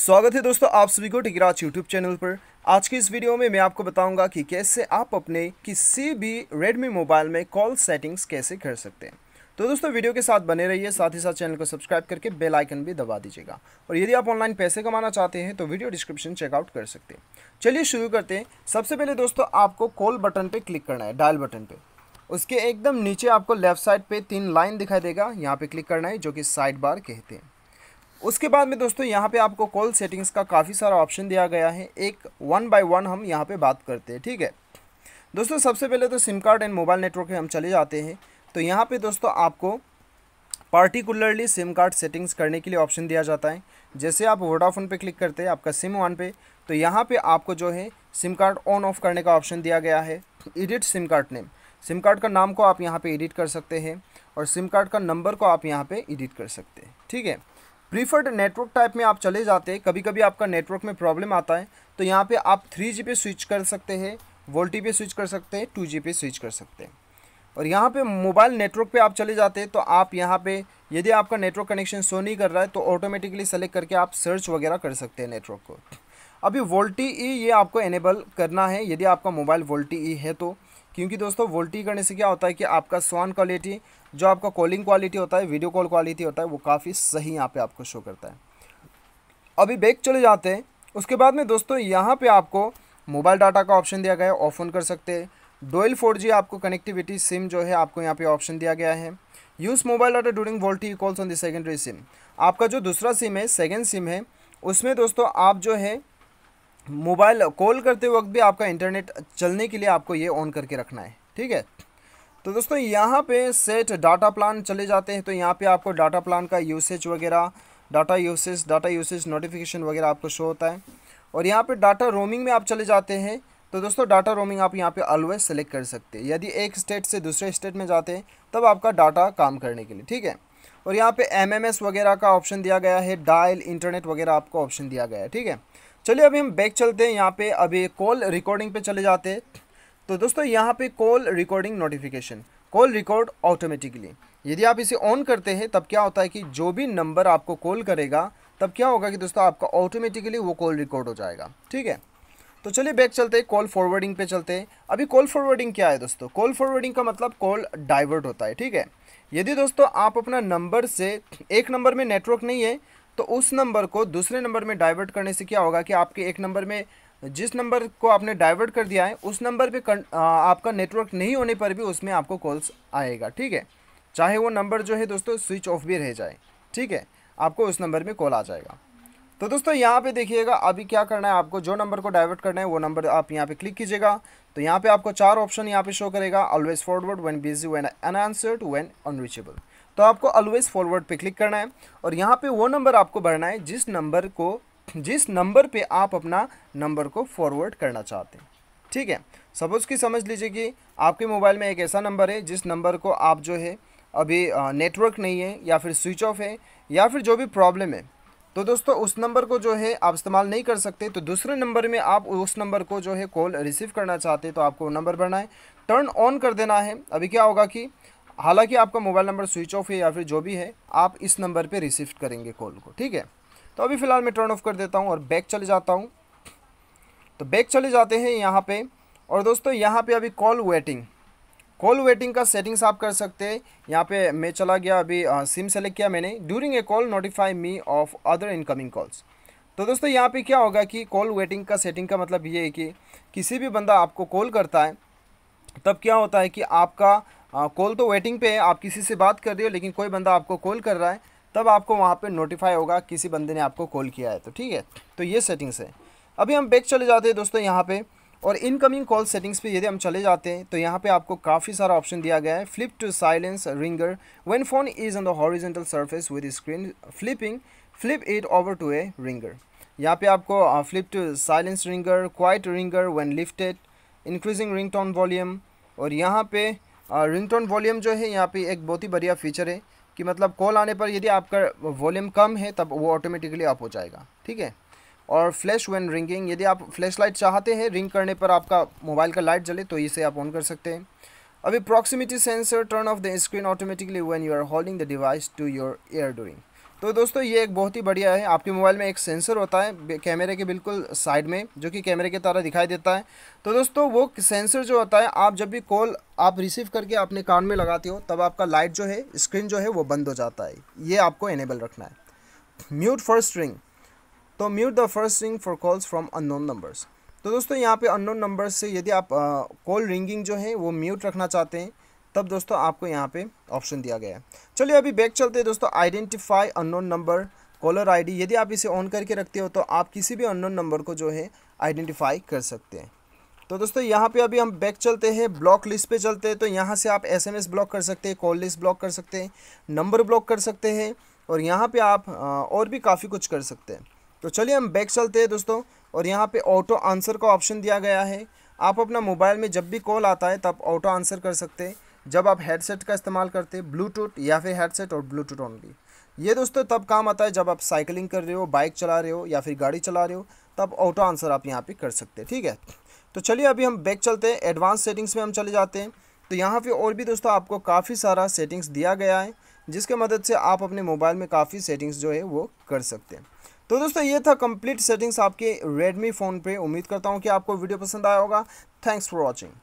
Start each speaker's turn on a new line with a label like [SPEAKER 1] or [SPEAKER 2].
[SPEAKER 1] स्वागत है दोस्तों आप सभी को टिकराज यूट्यूब चैनल पर आज की इस वीडियो में मैं आपको बताऊंगा कि कैसे आप अपने किसी भी रेडमी मोबाइल में कॉल सेटिंग्स कैसे कर सकते हैं तो दोस्तों वीडियो के साथ बने रहिए साथ ही साथ चैनल को सब्सक्राइब करके बेल आइकन भी दबा दीजिएगा और यदि आप ऑनलाइन पैसे कमाना चाहते हैं तो वीडियो डिस्क्रिप्शन चेकआउट कर सकते हैं चलिए शुरू करते हैं सबसे पहले दोस्तों आपको कॉल बटन पर क्लिक करना है डायल बटन पर उसके एकदम नीचे आपको लेफ्ट साइड पर तीन लाइन दिखाई देगा यहाँ पर क्लिक करना है जो कि साइड बार कहते हैं उसके बाद में दोस्तों यहाँ पे आपको कॉल सेटिंग्स का काफ़ी सारा ऑप्शन दिया गया है एक वन बाय वन हम यहाँ पे बात करते हैं ठीक है दोस्तों सबसे पहले तो sim card and mobile network हम चले जाते हैं तो यहाँ पे दोस्तों आपको पार्टिकुलरली सिम कार्ड सेटिंग्स करने के लिए ऑप्शन दिया जाता है जैसे आप वोडाफोन पर क्लिक करते हैं आपका सिम वन पे तो यहाँ पर आपको जो है सिम कार्ड ऑन ऑफ करने का ऑप्शन दिया गया है edit sim card name sim card का नाम को आप यहाँ पर एडिट कर सकते हैं और सिम कार्ड का नंबर को आप यहाँ पर एडिट कर सकते हैं ठीक है प्रीफर्ड नेटवर्क टाइप में आप चले जाते हैं कभी कभी आपका नेटवर्क में प्रॉब्लम आता है तो यहाँ पे आप थ्री जी पे स्विच कर सकते हैं वोल्टी पे स्विच कर सकते हैं टू जी पे स्विच कर सकते हैं और यहाँ पे मोबाइल नेटवर्क पे आप चले जाते हैं तो आप यहाँ पे यदि आपका नेटवर्क कनेक्शन शो नहीं कर रहा है तो ऑटोमेटिकली सेलेक्ट करके आप सर्च वगैरह कर सकते हैं नेटवर्क को अभी वोल्टी ई ये आपको इनेबल करना है यदि आपका मोबाइल वोल्टी ई है तो क्योंकि दोस्तों वोल्टी करने से क्या होता है कि आपका स्वान क्वालिटी जो आपका कॉलिंग क्वालिटी होता है वीडियो कॉल क्वालिटी होता है वो काफ़ी सही यहाँ पे आपको शो करता है अभी बैक चले जाते हैं उसके बाद में दोस्तों यहाँ पे आपको मोबाइल डाटा का ऑप्शन दिया गया है ऑफ ऑन कर सकते हैं डोएल फोर आपको कनेक्टिविटी सिम जो है आपको यहाँ पर ऑप्शन दिया गया है use mobile data during VoLTE calls on the secondary sim आपका जो दूसरा सिम है सेकेंड सिम है उसमें दोस्तों आप जो है मोबाइल कॉल करते वक्त भी आपका इंटरनेट चलने के लिए आपको ये ऑन करके रखना है ठीक है तो दोस्तों यहाँ पे सेट डाटा प्लान चले जाते हैं तो यहाँ पे आपको डाटा प्लान का यूसेज वगैरह data usage data usage notification वगैरह आपको शो होता है और यहाँ पे डाटा रोमिंग में आप चले जाते हैं तो दोस्तों डाटा रोमिंग आप यहाँ पे ऑलवेज सेलेक्ट कर सकते हैं यदि एक स्टेट से दूसरे स्टेट में जाते हैं तब आपका डाटा काम करने के लिए ठीक है और यहाँ पर एम वगैरह का ऑप्शन दिया गया है डायल इंटरनेट वगैरह आपको ऑप्शन दिया गया है ठीक है चलिए अभी हम बैक चलते हैं यहाँ पे अभी कॉल रिकॉर्डिंग पे चले जाते हैं तो दोस्तों यहाँ पे call recording notification call record automatically यदि आप इसे ऑन करते हैं तब क्या होता है कि जो भी नंबर आपको कॉल करेगा तब क्या होगा कि दोस्तों आपका ऑटोमेटिकली वो कॉल रिकॉर्ड हो जाएगा ठीक है तो चलिए बैक चलते हैं कॉल फॉरवर्डिंग पे चलते हैं अभी कॉल फॉरवर्डिंग क्या है दोस्तों कॉल फॉरवर्डिंग का मतलब कॉल डाइवर्ट होता है ठीक है यदि दोस्तों आप अपना नंबर से एक नंबर में नेटवर्क नहीं है तो उस नंबर को दूसरे नंबर में डाइवर्ट करने से क्या होगा कि आपके एक नंबर में जिस नंबर को आपने डाइवर्ट कर दिया है उस नंबर पे कर, आ, आपका नेटवर्क नहीं होने पर भी उसमें आपको कॉल्स आएगा ठीक है चाहे वो नंबर जो है दोस्तों स्विच ऑफ भी रह जाए ठीक है आपको उस नंबर में कॉल आ जाएगा तो दोस्तों यहाँ पे देखिएगा अभी क्या करना है आपको जो नंबर को डाइवर्ट करना है वो नंबर आप यहाँ पे क्लिक कीजिएगा तो यहाँ पे आपको चार ऑप्शन यहाँ पे शो करेगा always forward when busy when unanswered when unreachable तो आपको ऑलवेज फॉरवर्ड पे क्लिक करना है और यहाँ पे वो नंबर आपको भरना है जिस नंबर को जिस नंबर पे आप अपना नंबर को फॉरवर्ड करना चाहते हैं ठीक है सपोज़ कि समझ लीजिए कि आपके मोबाइल में एक ऐसा नंबर है जिस नंबर को आप जो है अभी नेटवर्क नहीं है या फिर स्विच ऑफ है या फिर जो भी प्रॉब्लम है तो दोस्तों उस नंबर को जो है आप इस्तेमाल नहीं कर सकते तो दूसरे नंबर में आप उस नंबर को जो है कॉल रिसीव करना चाहते हैं तो आपको नंबर भरना है टर्न ऑन कर देना है अभी क्या होगा कि हालांकि आपका मोबाइल नंबर स्विच ऑफ है या फिर जो भी है आप इस नंबर पे रिसीव करेंगे कॉल को ठीक है तो अभी फ़िलहाल मैं टर्न ऑफ कर देता हूँ और बैक चले जाता हूँ तो बैक चले जाते हैं यहाँ पर और दोस्तों यहाँ पर अभी कॉल वेटिंग कॉल वेटिंग का सेटिंग्स आप कर सकते हैं यहाँ पे मैं चला गया अभी सिम सेलेक्ट किया मैंने during a call notify me of other incoming calls तो दोस्तों यहाँ पे क्या होगा कि कॉल वेटिंग का सेटिंग का मतलब ये है कि किसी भी बंदा आपको कॉल करता है तब क्या होता है कि आपका कॉल तो वेटिंग पे है आप किसी से बात कर रहे हो लेकिन कोई बंदा आपको कॉल कर रहा है तब आपको वहाँ पे नोटिफाई होगा किसी बंदे ने आपको कॉल किया है तो ठीक है तो ये सेटिंग्स है अभी हम बैक चले जाते हैं दोस्तों यहाँ पे और इनकमिंग कॉल सेटिंग्स पे यदि हम चले जाते हैं तो यहाँ पे आपको काफ़ी सारा ऑप्शन दिया गया है flip to silence ringer when phone is on the horizontal surface with screen flipping flip it over to a ringer यहाँ पे आपको flip to silence ringer quiet ringer when lifted increasing ring volume और यहाँ पे ringtone volume जो है यहाँ पे एक बहुत ही बढ़िया फीचर है कि मतलब कॉल आने पर यदि आपका वॉल्यूम कम है तब वो ऑटोमेटिकली अप हो जाएगा ठीक है और फ्लैश वन रिंगिंग यदि आप फ्लैश लाइट चाहते हैं रिंग करने पर आपका मोबाइल का लाइट जले तो इसे आप ऑन कर सकते हैं अभी proximity sensor turn off the screen automatically when you are holding the device to your ear during तो दोस्तों ये एक बहुत ही बढ़िया है आपके मोबाइल में एक सेंसर होता है कैमरे के बिल्कुल साइड में जो कि कैमरे के तरह दिखाई देता है तो दोस्तों वो सेंसर जो होता है आप जब भी कॉल आप रिसीव करके अपने कान में लगाते हो तब आपका लाइट जो है स्क्रीन जो है वो बंद हो जाता है ये आपको इनेबल रखना है म्यूट फर्स्ट रिंग तो mute the first ring for calls from unknown numbers तो दोस्तों यहाँ पे अननोन नंबर से यदि आप कॉल रिंगिंग जो है वो म्यूट रखना चाहते हैं तब दोस्तों आपको यहाँ पे ऑप्शन दिया गया है चलिए अभी बैक चलते हैं दोस्तों identify unknown number caller ID यदि आप इसे ऑन करके रखते हो तो आप किसी भी अननोन नंबर को जो है आइडेंटिफाई कर सकते हैं तो दोस्तों यहाँ पे अभी हम बैक चलते हैं ब्लॉक लिस्ट पे चलते हैं तो यहाँ से आप एसएमएस ब्लॉक कर सकते हैं कॉल लिस्ट ब्लॉक कर सकते हैं नंबर ब्लॉक कर सकते हैं और यहाँ पे आप और भी काफ़ी कुछ कर सकते हैं तो चलिए हम बैक चलते हैं दोस्तों और यहाँ पे ऑटो आंसर का ऑप्शन दिया गया है आप अपना मोबाइल में जब भी कॉल आता है तब ऑटो आंसर कर सकते हैं जब आप हेडसेट का इस्तेमाल करते हैं ब्लूटूथ या फिर हेडसेट और ब्लूटूथ ओनली ये दोस्तों तब काम आता है जब आप साइकिलिंग कर रहे हो बाइक चला रहे हो या फिर गाड़ी चला रहे हो तब ऑटो आंसर आप यहाँ पे कर सकते हैं ठीक है तो चलिए अभी हम बैक चलते हैं एडवांस सेटिंग्स में हम चले जाते हैं तो यहाँ पे और भी दोस्तों आपको काफ़ी सारा सेटिंग्स दिया गया है जिसके मदद से आप अपने मोबाइल में काफ़ी सेटिंग्स जो है वो कर सकते हैं तो दोस्तों ये था कंप्लीट सेटिंग्स आपके रेडमी फ़ोन पे उम्मीद करता हूँ कि आपको वीडियो पसंद आया होगा थैंक्स फॉर वॉचिंग